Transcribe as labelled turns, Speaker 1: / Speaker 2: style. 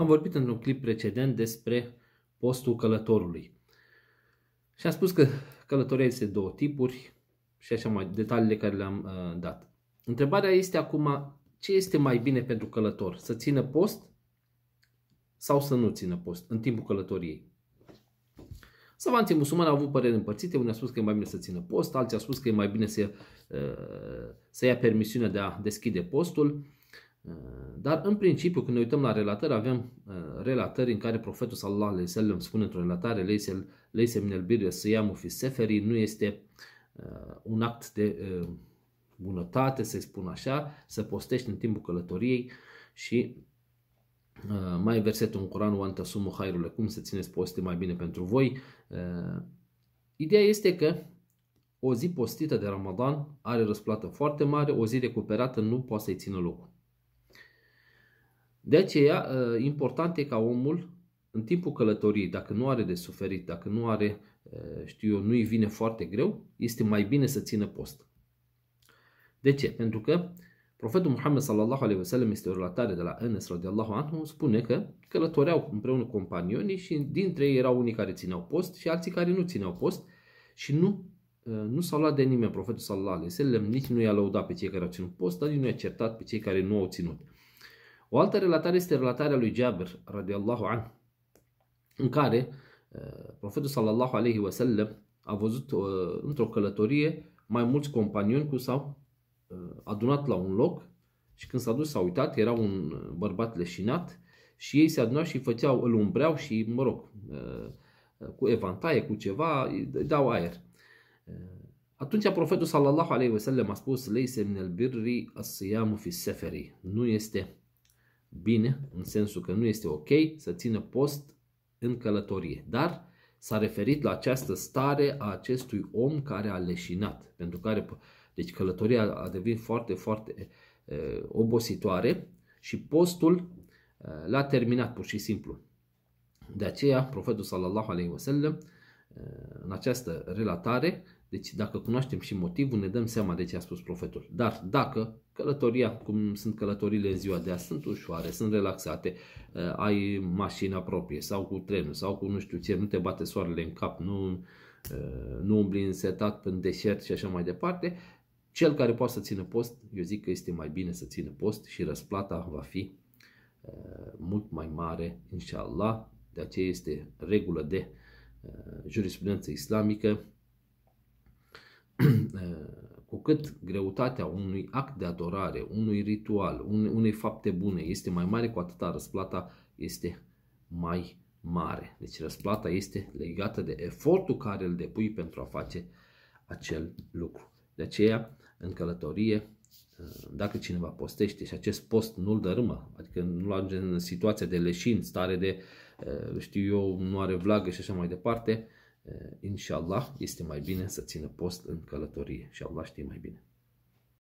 Speaker 1: Am vorbit într un clip precedent despre postul călătorului. Și am spus că călătoria este două tipuri și așa mai detaliile care le-am uh, dat. Întrebarea este acum ce este mai bine pentru călător? Să țină post sau să nu țină post în timpul călătoriei? Savanții musulmani au avut păreri împărțite, unii au spus că e mai bine să țină post, alții au spus că e mai bine să, uh, să ia permisiunea de a deschide postul. Eh, dar în principiu, când ne uităm la relatări, avem eh, relatări în care profetul sallallahu alaihi wasallam spune într-o relatare leisem minel birre siyamu fi seferi, nu este eh, un act de bunătate, să spun așa, să postești în timpul călătoriei și mai versetul în Coran, Oanta sumu hairule, cum să țineți poste mai bine pentru voi. Ideea este că o zi postită de Ramadan are răsplată foarte mare, o zi recuperată nu poate să-i țină locul. De aceea, ă, important e ca omul, în timpul călătoriei, dacă nu are de suferit, dacă nu are, ă, știu eu, nu-i vine foarte greu, este mai bine să țină post. De ce? Pentru că Profetul Muhammed sallallahu alaihi wasallam este o relatare de la Enes radiallahu anhu, spune că călătoreau împreună companionii și dintre ei erau unii care țineau post și alții care nu țineau post și nu, ă, nu s-au luat de nimeni Profetul sallallahu alaihi wasallam, nici nu i-a lăudat pe cei care au ținut post, dar nici nu i-a certat pe cei care nu au ținut. O altă relatare este relatarea lui Jabir radiallahu an, în care uh, profetul sallallahu alaihi wasallam a văzut uh, într-o călătorie mai mulți companioni cu s-au uh, adunat la un loc și când s-a dus s-a uitat, era un bărbat leșinat și ei se adunau și făceau, îl umbreau și, mă rog, cu evantaie, cu ceva, îi dau aer. Atunci profetul sallallahu alaihi wasallam a spus: "Leise min al-birri as-siyamu fi seferi". Nu este bine, în sensul că nu este ok să țină post în călătorie, dar s-a referit la această stare a acestui om care a leșinat, pentru care deci călătoria a devenit foarte, foarte e, obositoare și postul l-a terminat pur și simplu. De aceea, profetul sallallahu alaihi wasallam, în această relatare, deci dacă cunoaștem și motivul, ne dăm seama de ce a spus profetul. Dar dacă călătoria, cum sunt călătorile în ziua de azi, sunt ușoare, sunt relaxate, eh, ai mașina proprie sau cu trenul sau cu nu știu ce, nu te bate soarele în cap, nu, eh, nu umbli însetat în deșert și așa mai departe, cel care poate să țină post, eu zic că este mai bine să țină post și răsplata va fi eh, mult mai mare, inshallah. De aceea este regulă de jurisprudență islamică Eh, cu cât greutatea unui act de adorare, unui ritual, unei fapte bune este mai mare, cu atâta răsplata este mai mare. Deci răsplata este legată de efortul care îl depui pentru a face acel lucru. De aceea, în călătorie, eh, dacă cineva postește și acest post nu-l dărâmă, adică nu-l ajunge în situația de leșin, stare de, eh, știu eu, nu are vlagă și așa mai departe, inshallah, este mai bine să țină post în călătorie și Allah știe mai bine.